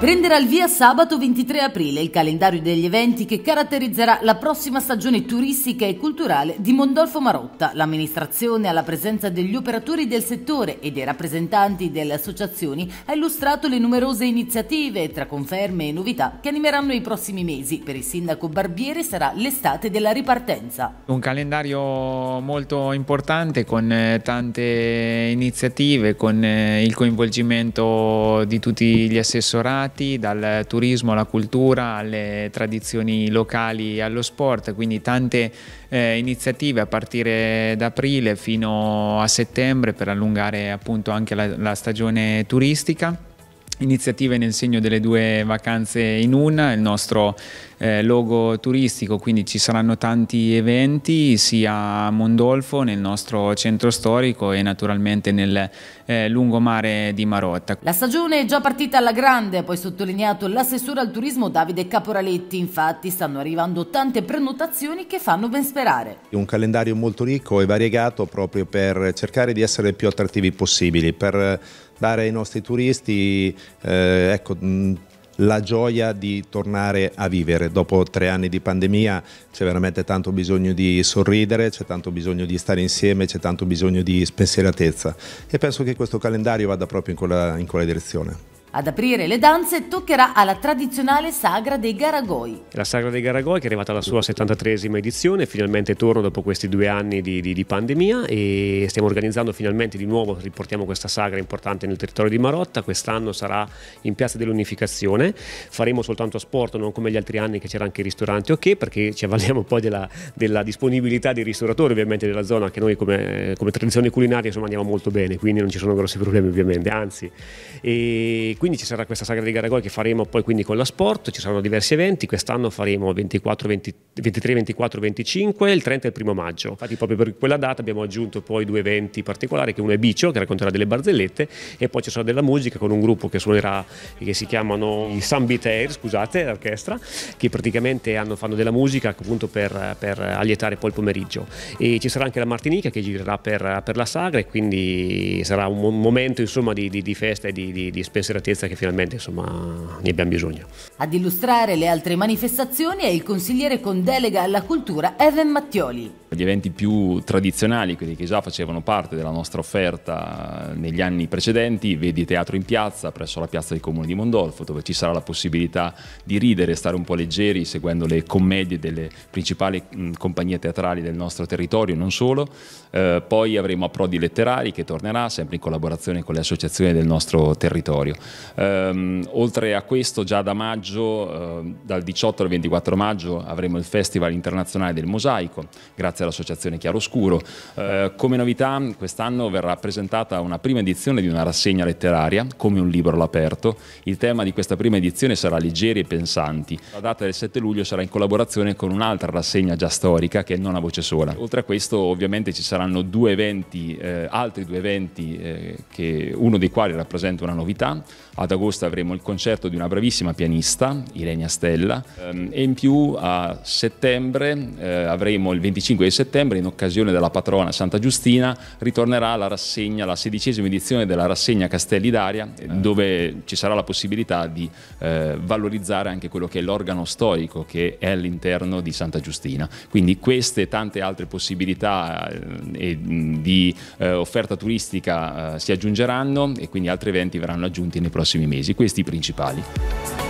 Prenderà il via sabato 23 aprile il calendario degli eventi che caratterizzerà la prossima stagione turistica e culturale di Mondolfo Marotta. L'amministrazione, alla presenza degli operatori del settore e dei rappresentanti delle associazioni, ha illustrato le numerose iniziative, tra conferme e novità, che animeranno i prossimi mesi. Per il sindaco Barbiere sarà l'estate della ripartenza. Un calendario molto importante con eh, tante iniziative, con eh, il coinvolgimento di tutti gli assessorati svariati, dal turismo alla cultura, alle tradizioni locali e allo sport, quindi tante eh, iniziative a partire da aprile fino a settembre per allungare appunto anche la, la stagione turistica iniziative nel segno delle due vacanze in una, il nostro eh, logo turistico, quindi ci saranno tanti eventi sia a Mondolfo nel nostro centro storico e naturalmente nel eh, lungomare di Marotta. La stagione è già partita alla grande, ha poi sottolineato l'assessore al turismo Davide Caporaletti, infatti stanno arrivando tante prenotazioni che fanno ben sperare. Un calendario molto ricco e variegato proprio per cercare di essere più attrattivi possibili, per dare ai nostri turisti eh, ecco, la gioia di tornare a vivere. Dopo tre anni di pandemia c'è veramente tanto bisogno di sorridere, c'è tanto bisogno di stare insieme, c'è tanto bisogno di spensieratezza e penso che questo calendario vada proprio in quella, in quella direzione. Ad aprire le danze toccherà alla tradizionale sagra dei Garagoi. La sagra dei Garagoi che è arrivata alla sua 73esima edizione, finalmente torno dopo questi due anni di, di, di, pandemia e stiamo organizzando finalmente di nuovo, riportiamo questa sagra importante nel territorio di Marotta, quest'anno sarà in Piazza dell'Unificazione, faremo soltanto sport, non come gli altri anni che c'era anche il ristorante ok, perché ci avvaliamo poi della, della disponibilità dei ristoratori ovviamente della zona che noi come, come tradizione culinaria insomma andiamo molto bene, quindi non ci sono grossi problemi ovviamente, anzi. E quindi ci sarà questa sagra di Garagoi che faremo poi quindi con la Sport, ci saranno diversi eventi, quest'anno faremo 24, 20, 23, 24, 25, il 30 e il 1 maggio. Infatti proprio per quella data abbiamo aggiunto poi due eventi particolari, che uno è Bicio che racconterà delle barzellette e poi ci sarà della musica con un gruppo che suonerà, che si chiamano i Sunbeat Air, scusate, l'orchestra, che praticamente hanno, fanno della musica appunto per, per, allietare poi il pomeriggio. E ci sarà anche la Martinica che girerà per, per la sagra e quindi sarà un momento insomma di, di, di festa e di, di, di spensieratezza certezza che finalmente insomma, ne abbiamo bisogno. Ad illustrare le altre manifestazioni è il consigliere con delega alla cultura Evan Mattioli. Gli eventi più tradizionali, quelli che già facevano parte della nostra offerta negli anni precedenti, vedi Teatro in Piazza presso la piazza del Comune di Mondolfo, dove ci sarà la possibilità di ridere, stare un po' leggeri seguendo le commedie delle principali compagnie teatrali del nostro territorio, non solo. Eh, poi avremo Approdi Letterari che tornerà sempre in collaborazione con le associazioni del nostro territorio. Eh, oltre a questo, già da maggio, eh, dal 18 al 24 maggio, avremo il Festival Internazionale del Mosaico, grazie grazie all'associazione Chiaroscuro. Eh, come novità quest'anno verrà presentata una prima edizione di una rassegna letteraria, come un libro all'aperto. Il tema di questa prima edizione sarà Leggeri e Pensanti. La data del 7 luglio sarà in collaborazione con un'altra rassegna già storica che è Non a voce sola. Oltre a questo ovviamente ci saranno due eventi, eh, altri due eventi, eh, che, uno dei quali rappresenta una novità. Ad agosto avremo il concerto di una bravissima pianista, Irenia Stella, ehm, e in più a settembre eh, avremo il 25 di settembre, in occasione della patrona Santa Giustina, ritornerà la rassegna, la sedicesima edizione della rassegna Castelli d'Aria, eh. dove ci sarà la possibilità di eh, valorizzare anche quello che è l'organo storico che è all'interno di Santa Giustina. Quindi queste e tante altre possibilità eh, di eh, offerta turistica eh, si aggiungeranno e quindi altri eventi verranno aggiunti nei prossimi mesi, questi i principali.